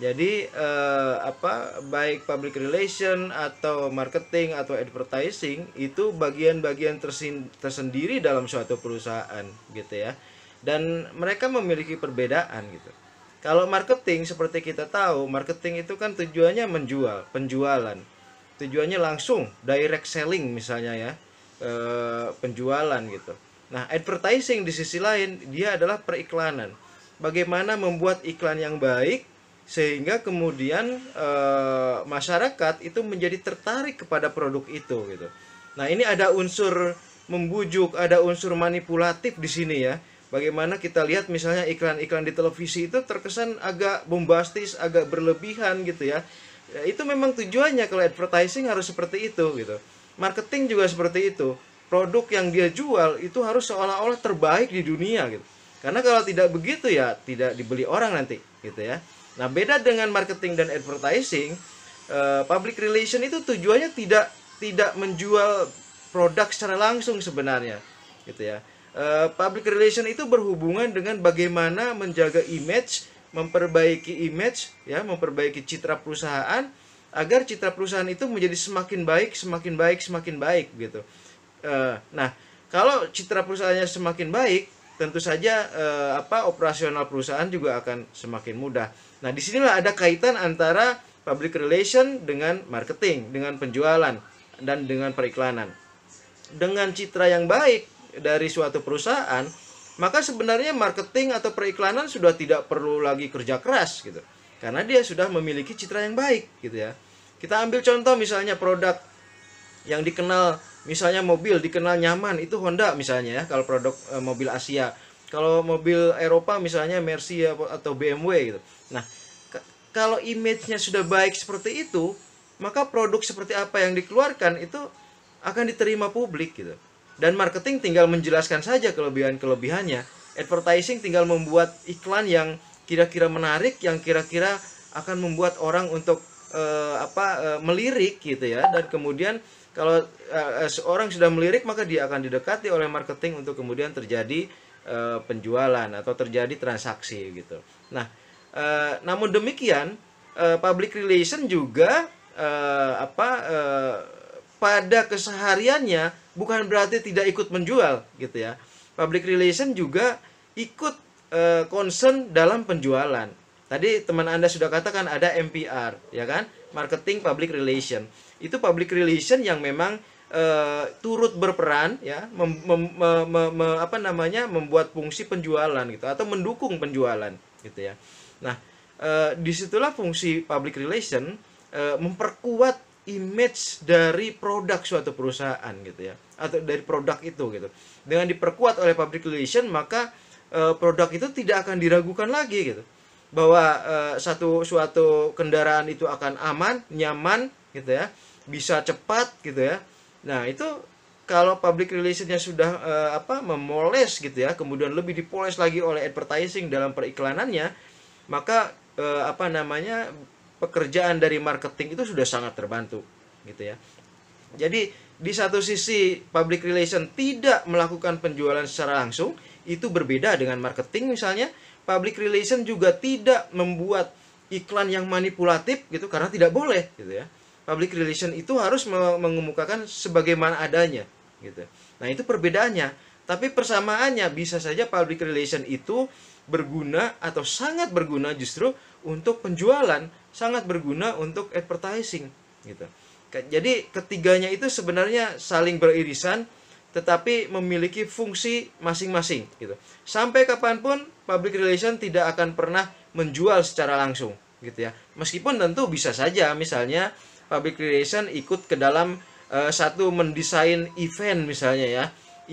Jadi eh, apa baik public relation atau marketing atau advertising itu bagian-bagian tersendiri dalam suatu perusahaan gitu ya. Dan mereka memiliki perbedaan gitu. Kalau marketing seperti kita tahu, marketing itu kan tujuannya menjual, penjualan. Tujuannya langsung direct selling misalnya ya. Eh, penjualan gitu. Nah, advertising di sisi lain dia adalah periklanan. Bagaimana membuat iklan yang baik sehingga kemudian e, masyarakat itu menjadi tertarik kepada produk itu gitu. Nah, ini ada unsur membujuk, ada unsur manipulatif di sini ya. Bagaimana kita lihat misalnya iklan-iklan di televisi itu terkesan agak bombastis, agak berlebihan gitu ya. Itu memang tujuannya kalau advertising harus seperti itu gitu. Marketing juga seperti itu. Produk yang dia jual itu harus seolah-olah terbaik di dunia gitu. Karena kalau tidak begitu ya tidak dibeli orang nanti gitu ya. Nah, beda dengan marketing dan advertising, uh, public relation itu tujuannya tidak tidak menjual produk secara langsung sebenarnya, gitu ya. Uh, public relation itu berhubungan dengan bagaimana menjaga image, memperbaiki image, ya, memperbaiki citra perusahaan agar citra perusahaan itu menjadi semakin baik, semakin baik, semakin baik gitu. Uh, nah, kalau citra perusahaannya semakin baik, tentu saja eh, apa operasional perusahaan juga akan semakin mudah. Nah, disinilah ada kaitan antara public relation dengan marketing, dengan penjualan, dan dengan periklanan. Dengan citra yang baik dari suatu perusahaan, maka sebenarnya marketing atau periklanan sudah tidak perlu lagi kerja keras gitu. Karena dia sudah memiliki citra yang baik gitu ya. Kita ambil contoh misalnya produk yang dikenal misalnya mobil dikenal nyaman itu Honda misalnya ya kalau produk eh, mobil Asia kalau mobil Eropa misalnya Mercy ya, atau BMW gitu. Nah, kalau image-nya sudah baik seperti itu, maka produk seperti apa yang dikeluarkan itu akan diterima publik gitu. Dan marketing tinggal menjelaskan saja kelebihan-kelebihannya. Advertising tinggal membuat iklan yang kira-kira menarik, yang kira-kira akan membuat orang untuk uh, apa uh, melirik gitu ya. Dan kemudian kalau uh, seorang sudah melirik maka dia akan didekati oleh marketing untuk kemudian terjadi e, penjualan atau terjadi transaksi gitu. Nah, e, namun demikian e, public relation juga e, apa e, pada kesehariannya bukan berarti tidak ikut menjual gitu ya. Public relation juga ikut e, concern dalam penjualan. Tadi teman Anda sudah katakan ada MPR, ya kan? Marketing Public Relation. Itu public relation yang memang Eh, turut berperan ya mem, mem, mem, mem, apa namanya membuat fungsi penjualan gitu atau mendukung penjualan gitu ya nah e, disitulah fungsi public relation e, memperkuat image dari produk suatu perusahaan gitu ya atau dari produk itu gitu dengan diperkuat oleh public relation maka e, produk itu tidak akan diragukan lagi gitu bahwa e, satu suatu kendaraan itu akan aman nyaman gitu ya bisa cepat gitu ya Nah, itu kalau public relationnya sudah uh, apa memoles gitu ya, kemudian lebih dipoles lagi oleh advertising dalam periklanannya, maka uh, apa namanya pekerjaan dari marketing itu sudah sangat terbantu gitu ya. Jadi di satu sisi public relation tidak melakukan penjualan secara langsung itu berbeda dengan marketing misalnya public relation juga tidak membuat iklan yang manipulatif gitu karena tidak boleh gitu ya public relation itu harus mengemukakan sebagaimana adanya gitu. Nah, itu perbedaannya. Tapi persamaannya bisa saja public relation itu berguna atau sangat berguna justru untuk penjualan, sangat berguna untuk advertising gitu. Jadi ketiganya itu sebenarnya saling beririsan tetapi memiliki fungsi masing-masing gitu. Sampai kapanpun public relation tidak akan pernah menjual secara langsung gitu ya. Meskipun tentu bisa saja misalnya public relation ikut ke dalam uh, satu mendesain event misalnya ya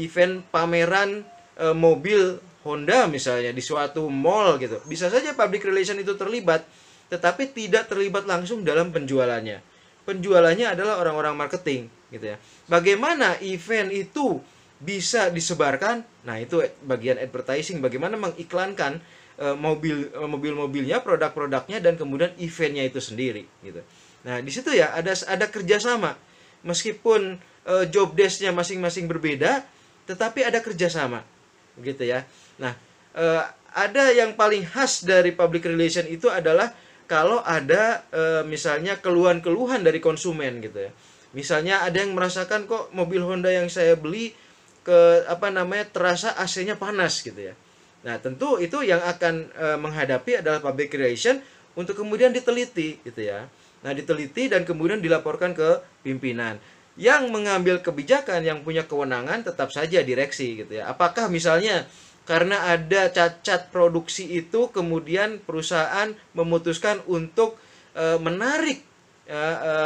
event pameran uh, mobil Honda misalnya di suatu mall gitu bisa saja public relation itu terlibat tetapi tidak terlibat langsung dalam penjualannya penjualannya adalah orang-orang marketing gitu ya bagaimana event itu bisa disebarkan nah itu bagian advertising bagaimana mengiklankan eh, mobil mobil-mobilnya, produk-produknya dan kemudian eventnya itu sendiri gitu. Nah, di situ ya ada ada kerjasama. Meskipun e, job desknya masing-masing berbeda, tetapi ada kerjasama, gitu ya. Nah, e, ada yang paling khas dari public relation itu adalah kalau ada e, misalnya keluhan-keluhan dari konsumen, gitu ya. Misalnya ada yang merasakan kok mobil Honda yang saya beli ke apa namanya terasa AC-nya panas, gitu ya. Nah, tentu itu yang akan e, menghadapi adalah public relation untuk kemudian diteliti, gitu ya. Nah, diteliti dan kemudian dilaporkan ke pimpinan. Yang mengambil kebijakan yang punya kewenangan tetap saja direksi gitu ya. Apakah misalnya karena ada cacat produksi itu kemudian perusahaan memutuskan untuk e, menarik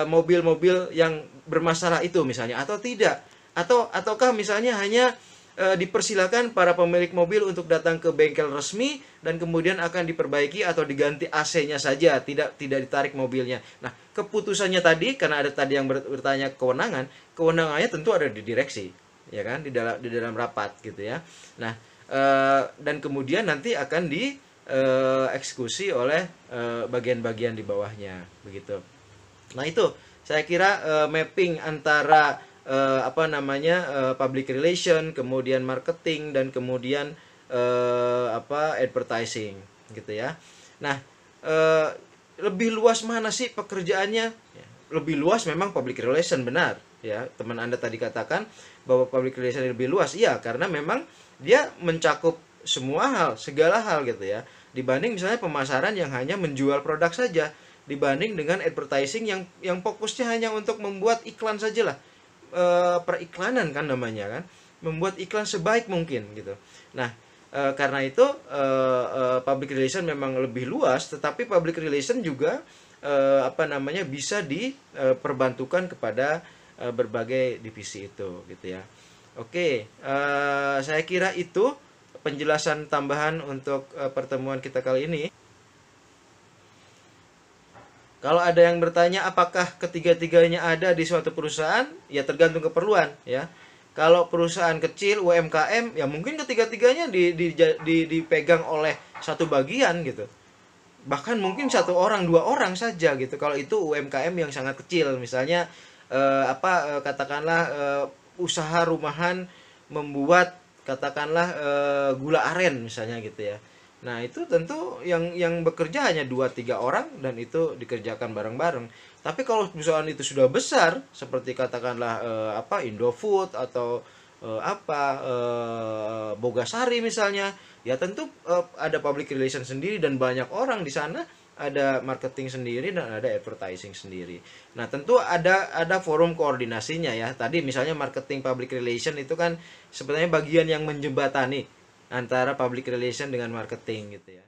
mobil-mobil e, e, yang bermasalah itu misalnya atau tidak? Atau ataukah misalnya hanya e, dipersilakan para pemilik mobil untuk datang ke bengkel resmi dan kemudian akan diperbaiki atau diganti AC-nya saja, tidak tidak ditarik mobilnya. Nah, keputusannya tadi karena ada tadi yang bertanya kewenangan, kewenangannya tentu ada di direksi, ya kan, di dalam di dalam rapat gitu ya. Nah, e, dan kemudian nanti akan di e, eksekusi oleh bagian-bagian di bawahnya, begitu. Nah, itu saya kira mapping antara uh, apa namanya uh, public relation, kemudian marketing dan kemudian uh, apa advertising gitu ya. Nah, uh, lebih luas mana sih pekerjaannya? Ya, lebih luas memang public relation benar ya. Teman Anda tadi katakan bahwa public relation lebih luas. Iya, karena memang dia mencakup semua hal, segala hal gitu ya. Dibanding misalnya pemasaran yang hanya menjual produk saja dibanding dengan advertising yang yang fokusnya hanya untuk membuat iklan sajalah lah e, periklanan kan namanya kan membuat iklan sebaik mungkin gitu nah e, karena itu e, e, public relation memang lebih luas tetapi public relation juga e, apa namanya bisa diperbantukan kepada e, berbagai divisi itu gitu ya Oke, e, saya kira itu penjelasan tambahan untuk e, pertemuan kita kali ini. Kalau ada yang bertanya apakah ketiga-tiganya ada di suatu perusahaan, ya tergantung keperluan ya. Kalau perusahaan kecil UMKM ya mungkin ketiga-tiganya di, di, di, dipegang oleh satu bagian gitu. Bahkan mungkin satu orang, dua orang saja gitu. Kalau itu UMKM yang sangat kecil, misalnya eh, apa eh, katakanlah eh, usaha rumahan membuat katakanlah eh, gula aren misalnya gitu ya Nah, itu tentu yang yang bekerja hanya 2 3 orang dan itu dikerjakan bareng-bareng. Tapi kalau perusahaan itu sudah besar seperti katakanlah eh, apa Indofood atau eh, apa eh, Bogasari misalnya, ya tentu eh, ada public relation sendiri dan banyak orang di sana ada marketing sendiri dan ada advertising sendiri. Nah, tentu ada ada forum koordinasinya ya. Tadi misalnya marketing public relation itu kan sebenarnya bagian yang menjembatani antara public relation dengan marketing gitu ya